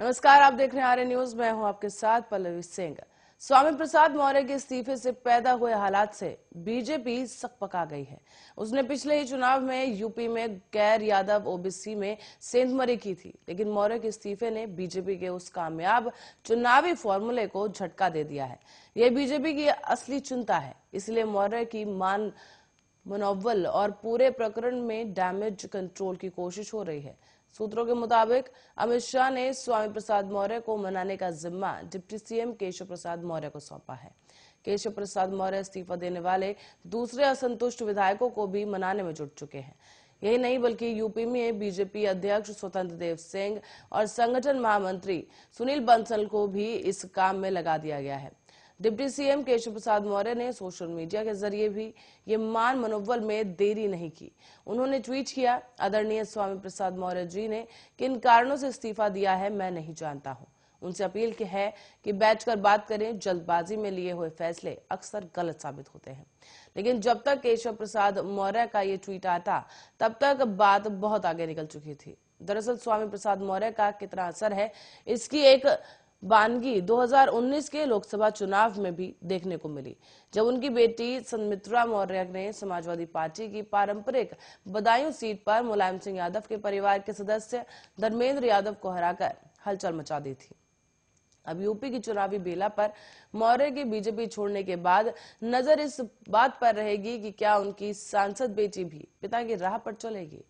नमस्कार आप देख रहे हैं आर न्यूज मैं हूं आपके साथ पल्लवी सिंह स्वामी प्रसाद मौर्य के इस्तीफे से पैदा हुए हालात से बीजेपी पका गई है उसने पिछले ही चुनाव में यूपी में गैर यादव ओबीसी में सेंधमरी की थी लेकिन मौर्य के इस्तीफे ने बीजेपी के उस कामयाब चुनावी फॉर्मूले को झटका दे दिया है यह बीजेपी की असली चिंता है इसलिए मौर्य की मान मनोबल और पूरे प्रकरण में डैमेज कंट्रोल की कोशिश हो रही है सूत्रों के मुताबिक अमित शाह ने स्वामी प्रसाद मौर्य को मनाने का जिम्मा डिप्टी सीएम केशव प्रसाद मौर्य को सौंपा है केशव प्रसाद मौर्य इस्तीफा देने वाले दूसरे असंतुष्ट विधायकों को भी मनाने में जुट चुके हैं यही नहीं बल्कि यूपी में बीजेपी अध्यक्ष स्वतंत्र देव सिंह और संगठन महामंत्री सुनील बंसल को भी इस काम में लगा दिया गया है डिप्टी सीएम केशव प्रसाद मौर्य ने सोशल मीडिया के जरिए भी ये मान मनोबल में देरी नहीं की उन्होंने ट्वीट किया आदरणीय स्वामी प्रसाद मौर्य जी ने किन कारणों से इस्तीफा दिया है मैं नहीं जानता हूँ उनसे अपील की है कि बैठकर बात करें जल्दबाजी में लिए हुए फैसले अक्सर गलत साबित होते हैं लेकिन जब तक केशव प्रसाद मौर्य का ये ट्वीट आता तब तक बात बहुत आगे निकल चुकी थी दरअसल स्वामी प्रसाद मौर्य का कितना असर है इसकी एक वानगी 2019 के लोकसभा चुनाव में भी देखने को मिली जब उनकी बेटी सन्मित्रा मौर्य ने समाजवादी पार्टी की पारंपरिक बदायूं सीट पर मुलायम सिंह यादव के परिवार के सदस्य धर्मेंद्र यादव को हराकर हलचल मचा दी थी अब यूपी की चुनावी बेला पर मौर्य की बीजेपी छोड़ने के बाद नजर इस बात पर रहेगी कि क्या उनकी सांसद बेटी भी पिता की राह पर चलेगी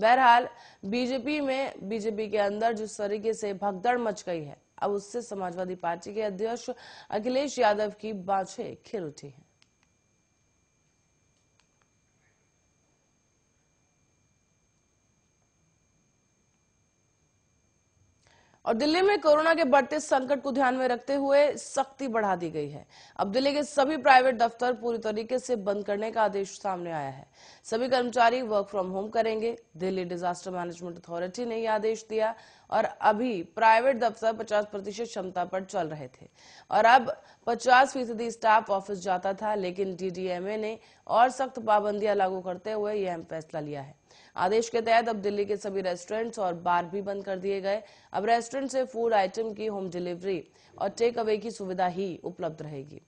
बहरहाल बीजेपी में बीजेपी के अंदर जिस तरीके से भगदड़ मच गई है अब उससे समाजवादी पार्टी के अध्यक्ष अखिलेश यादव की बाछे खिल उठी है और दिल्ली में कोरोना के बढ़ते संकट को ध्यान में रखते हुए सख्ती बढ़ा दी गई है अब दिल्ली के सभी प्राइवेट दफ्तर पूरी तरीके से बंद करने का आदेश सामने आया है सभी कर्मचारी वर्क फ्रॉम होम करेंगे दिल्ली डिजास्टर मैनेजमेंट अथॉरिटी ने यह आदेश दिया और अभी प्राइवेट दफ्तर 50 प्रतिशत क्षमता पर चल रहे थे और अब 50 फीसदी स्टाफ ऑफिस जाता था लेकिन डीडीएमए ने और सख्त पाबंदियां लागू करते हुए यह फैसला लिया है आदेश के तहत अब दिल्ली के सभी रेस्टोरेंट्स और बार भी बंद कर दिए गए अब रेस्टोरेंट से फूड आइटम की होम डिलीवरी और टेक अवे की सुविधा ही उपलब्ध रहेगी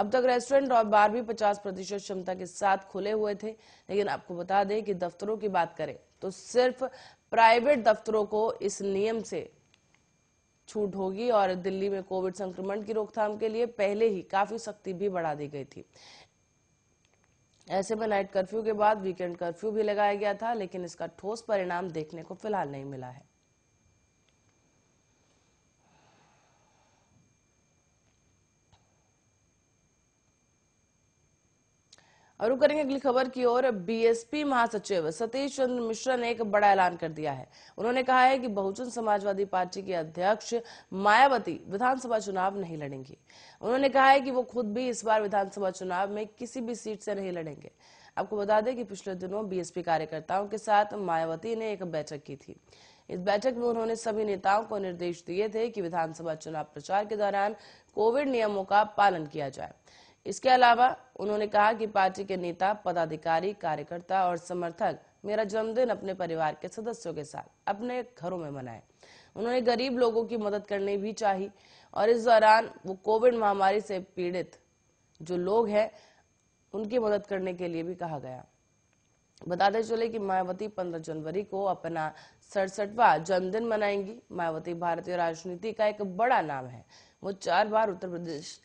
अब तक रेस्टोरेंट और बार भी 50 प्रतिशत क्षमता के साथ खुले हुए थे लेकिन आपको बता दें कि दफ्तरों की बात करें तो सिर्फ प्राइवेट दफ्तरों को इस नियम से छूट होगी और दिल्ली में कोविड संक्रमण की रोकथाम के लिए पहले ही काफी सख्ती भी बढ़ा दी गई थी ऐसे में नाइट कर्फ्यू के बाद वीकेंड कर्फ्यू भी लगाया गया था लेकिन इसका ठोस परिणाम देखने को फिलहाल नहीं मिला है रुक करेंगे अगली खबर की ओर बीएसपी महासचिव सतीश चंद्र मिश्रा ने एक बड़ा ऐलान कर दिया है उन्होंने कहा है कि बहुजन समाजवादी पार्टी के अध्यक्ष मायावती विधानसभा चुनाव नहीं लड़ेंगी उन्होंने कहा है कि वो खुद भी इस बार विधानसभा चुनाव में किसी भी सीट से नहीं लड़ेंगे आपको बता दें कि पिछले दिनों बीएसपी कार्यकर्ताओं के साथ मायावती ने एक बैठक की थी इस बैठक में उन्होंने सभी नेताओं को निर्देश दिए थे कि विधानसभा चुनाव प्रचार के दौरान कोविड नियमों का पालन किया जाए इसके अलावा उन्होंने कहा कि पार्टी के नेता पदाधिकारी कार्यकर्ता और समर्थक मेरा जन्मदिन अपने परिवार के सदस्यों के साथ अपने घरों में मनाए उन्होंने गरीब लोगों की मदद करने भी चाहिए और इस दौरान वो कोविड महामारी से पीड़ित जो लोग हैं उनकी मदद करने के लिए भी कहा गया बताते चले कि मायावती 15 जनवरी को अपना सड़सठवा जन्मदिन मनाएंगी मायावती भारतीय राजनीति का एक बड़ा नाम है वो चार बार उत्तर प्रदेश